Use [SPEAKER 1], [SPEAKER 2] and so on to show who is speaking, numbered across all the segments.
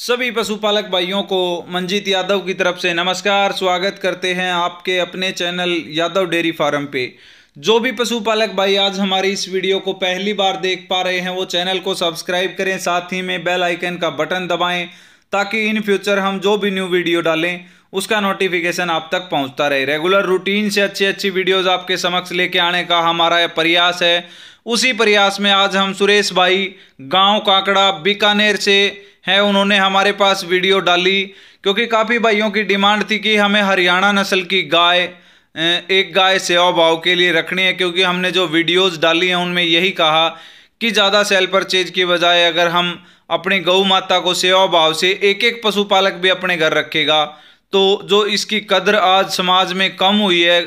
[SPEAKER 1] सभी पशुपालक भाइयों को मंजीत यादव की तरफ से नमस्कार स्वागत करते हैं आपके अपने चैनल यादव डेयरी फार्म पे जो भी पशुपालक भाई आज हमारी इस वीडियो को पहली बार देख पा रहे हैं वो चैनल को सब्सक्राइब करें साथ ही में बेल आइकन का बटन दबाएं ताकि इन फ्यूचर हम जो भी न्यू वीडियो डालें उसका नोटिफिकेशन आप तक पहुंचता रहे रेगुलर रूटीन से अच्छी अच्छी वीडियोज आपके समक्ष लेके आने का हमारा प्रयास है उसी प्रयास में आज हम सुरेश भाई गाँव काकड़ा बीकानेर से हैं उन्होंने हमारे पास वीडियो डाली क्योंकि काफ़ी भाइयों की डिमांड थी कि हमें हरियाणा नस्ल की गाय एक गाय सेवा भाव के लिए रखनी है क्योंकि हमने जो वीडियोस डाली हैं उनमें यही कहा कि ज़्यादा सेल परचेज की बजाय अगर हम अपने गऊ माता को सेवा भाव से एक एक पशुपालक भी अपने घर रखेगा तो जो इसकी कदर आज समाज में कम हुई है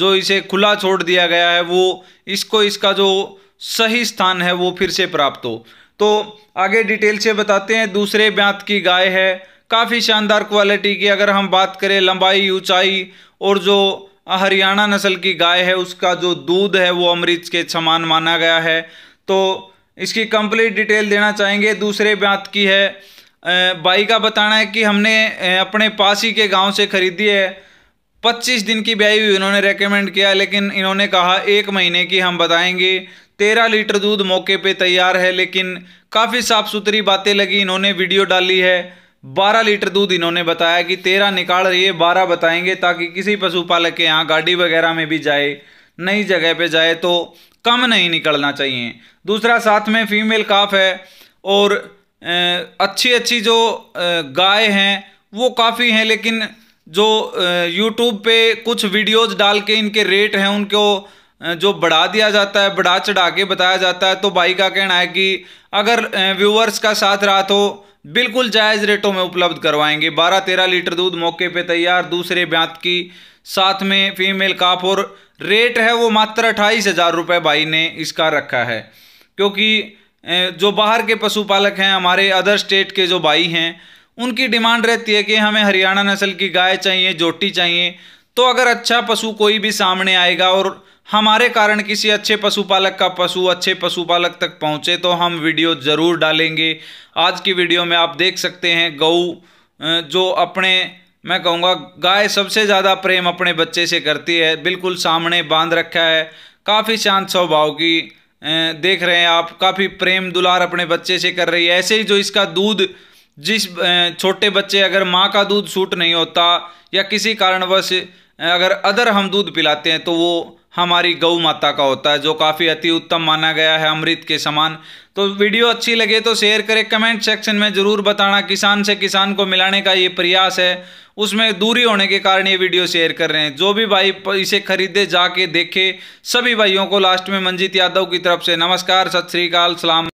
[SPEAKER 1] जो इसे खुला छोड़ दिया गया है वो इसको इसका जो सही स्थान है वो फिर से प्राप्त हो तो आगे डिटेल से बताते हैं दूसरे ब्यांत की गाय है काफ़ी शानदार क्वालिटी की अगर हम बात करें लंबाई ऊंचाई और जो हरियाणा नस्ल की गाय है उसका जो दूध है वो अमृत के समान माना गया है तो इसकी कंप्लीट डिटेल देना चाहेंगे दूसरे ब्यांत की है बाई का बताना है कि हमने अपने पास ही के गांव से खरीदी है 25 दिन की ब्याई हुई इन्होंने रेकमेंड किया लेकिन इन्होंने कहा एक महीने की हम बताएंगे तेरह लीटर दूध मौके पे तैयार है लेकिन काफ़ी साफ सुथरी बातें लगी इन्होंने वीडियो डाली है बारह लीटर दूध इन्होंने बताया कि तेरह निकाल रही है बारह बताएंगे ताकि किसी पशुपालक के यहाँ गाड़ी वगैरह में भी जाए नई जगह पे जाए तो कम नहीं निकलना चाहिए दूसरा साथ में फीमेल काफ है और अच्छी अच्छी जो गाय हैं वो काफ़ी हैं लेकिन जो यूट्यूब पे कुछ वीडियोज़ डाल के इनके रेट हैं उनको जो बढ़ा दिया जाता है बढ़ा चढ़ा के बताया जाता है तो भाई का कहना है कि अगर व्यूअर्स का साथ रहा तो बिल्कुल जायज़ रेटों में उपलब्ध करवाएंगे बारह तेरह लीटर दूध मौके पे तैयार दूसरे ब्यांत की साथ में फीमेल काफ और रेट है वो मात्र अट्ठाईस हज़ार रुपये भाई ने इसका रखा है क्योंकि जो बाहर के पशुपालक हैं हमारे अदर स्टेट के जो भाई हैं उनकी डिमांड रहती है कि हमें हरियाणा नस्ल की गाय चाहिए जोटी चाहिए तो अगर अच्छा पशु कोई भी सामने आएगा और हमारे कारण किसी अच्छे पशुपालक का पशु अच्छे पशुपालक तक पहुंचे तो हम वीडियो ज़रूर डालेंगे आज की वीडियो में आप देख सकते हैं गऊ जो अपने मैं कहूँगा गाय सबसे ज़्यादा प्रेम अपने बच्चे से करती है बिल्कुल सामने बांध रखा है काफ़ी शांत स्वभाव की देख रहे हैं आप काफ़ी प्रेम दुलार अपने बच्चे से कर रही है ऐसे ही जो इसका दूध जिस छोटे बच्चे अगर माँ का दूध सूट नहीं होता या किसी कारणवश अगर अदर हम दूध पिलाते हैं तो वो हमारी गौ माता का होता है जो काफ़ी अति उत्तम माना गया है अमृत के समान तो वीडियो अच्छी लगे तो शेयर करें कमेंट सेक्शन में ज़रूर बताना किसान से किसान को मिलाने का ये प्रयास है उसमें दूरी होने के कारण ये वीडियो शेयर कर रहे हैं जो भी भाई इसे खरीदे जाके देखे सभी भाइयों को लास्ट में मंजीत यादव की तरफ से नमस्कार सत श्रीकाल सलाम